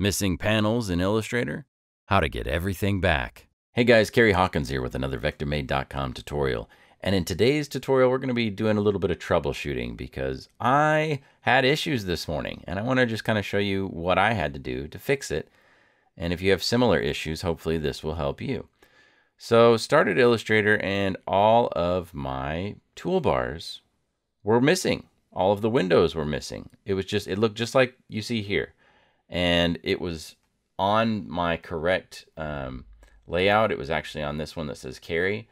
missing panels in Illustrator, how to get everything back. Hey guys, Kerry Hawkins here with another VectorMade.com tutorial. And in today's tutorial, we're going to be doing a little bit of troubleshooting because I had issues this morning and I want to just kind of show you what I had to do to fix it. And if you have similar issues, hopefully this will help you. So started Illustrator and all of my toolbars were missing. All of the windows were missing. It was just, it looked just like you see here and it was on my correct um, layout. It was actually on this one that says carry.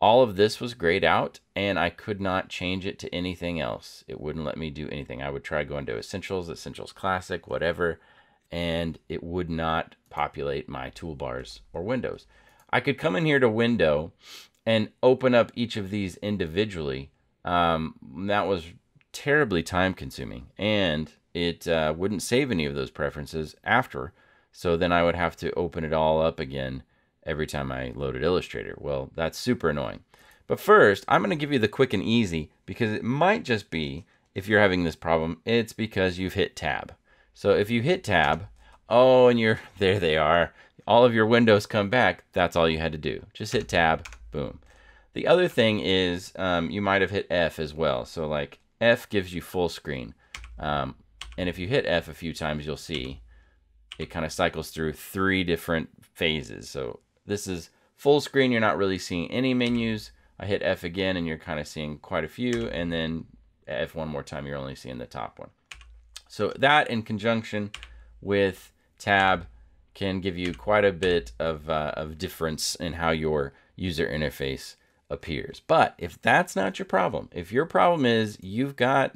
All of this was grayed out and I could not change it to anything else. It wouldn't let me do anything. I would try going to Essentials, Essentials Classic, whatever, and it would not populate my toolbars or windows. I could come in here to window and open up each of these individually. Um, that was terribly time consuming and it uh, wouldn't save any of those preferences after. So then I would have to open it all up again every time I loaded Illustrator. Well, that's super annoying. But first, I'm going to give you the quick and easy because it might just be, if you're having this problem, it's because you've hit tab. So if you hit tab, oh, and you're, there they are, all of your windows come back, that's all you had to do. Just hit tab, boom. The other thing is um, you might have hit F as well. So like F gives you full screen. Um, and if you hit F a few times, you'll see it kind of cycles through three different phases. So this is full screen. You're not really seeing any menus. I hit F again and you're kind of seeing quite a few. And then F one more time, you're only seeing the top one. So that in conjunction with tab can give you quite a bit of, uh, of difference in how your user interface appears. But if that's not your problem, if your problem is you've got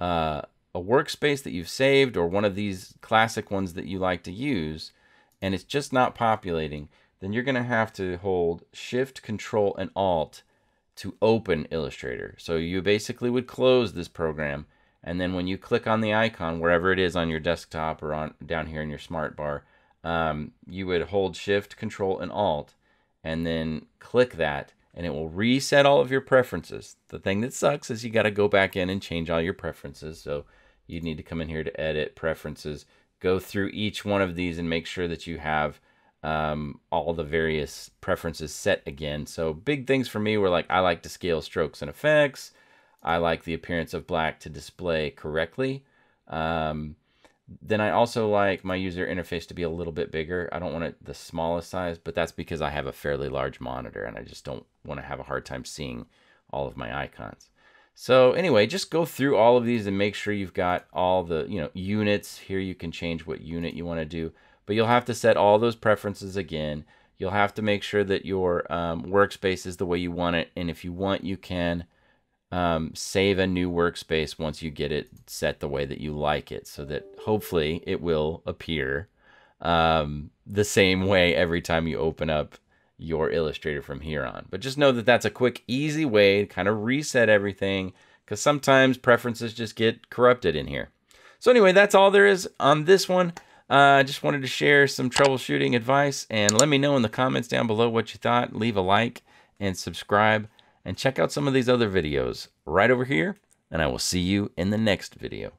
uh, a workspace that you've saved or one of these classic ones that you like to use, and it's just not populating, then you're going to have to hold Shift, Control, and Alt to open Illustrator. So you basically would close this program, and then when you click on the icon, wherever it is on your desktop or on down here in your smart bar, um, you would hold Shift, Control, and Alt, and then click that, and it will reset all of your preferences. The thing that sucks is you got to go back in and change all your preferences. So you need to come in here to edit preferences, go through each one of these and make sure that you have um, all the various preferences set again. So big things for me were like, I like to scale strokes and effects. I like the appearance of black to display correctly. Um, then I also like my user interface to be a little bit bigger. I don't want it the smallest size, but that's because I have a fairly large monitor and I just don't want to have a hard time seeing all of my icons. So anyway, just go through all of these and make sure you've got all the you know units. Here you can change what unit you want to do, but you'll have to set all those preferences again. You'll have to make sure that your um, workspace is the way you want it, and if you want, you can um, save a new workspace once you get it set the way that you like it, so that hopefully it will appear um, the same way every time you open up your Illustrator from here on. But just know that that's a quick, easy way to kind of reset everything because sometimes preferences just get corrupted in here. So anyway, that's all there is on this one. Uh, I uh, just wanted to share some troubleshooting advice and let me know in the comments down below what you thought. Leave a like and subscribe and check out some of these other videos right over here. And I will see you in the next video.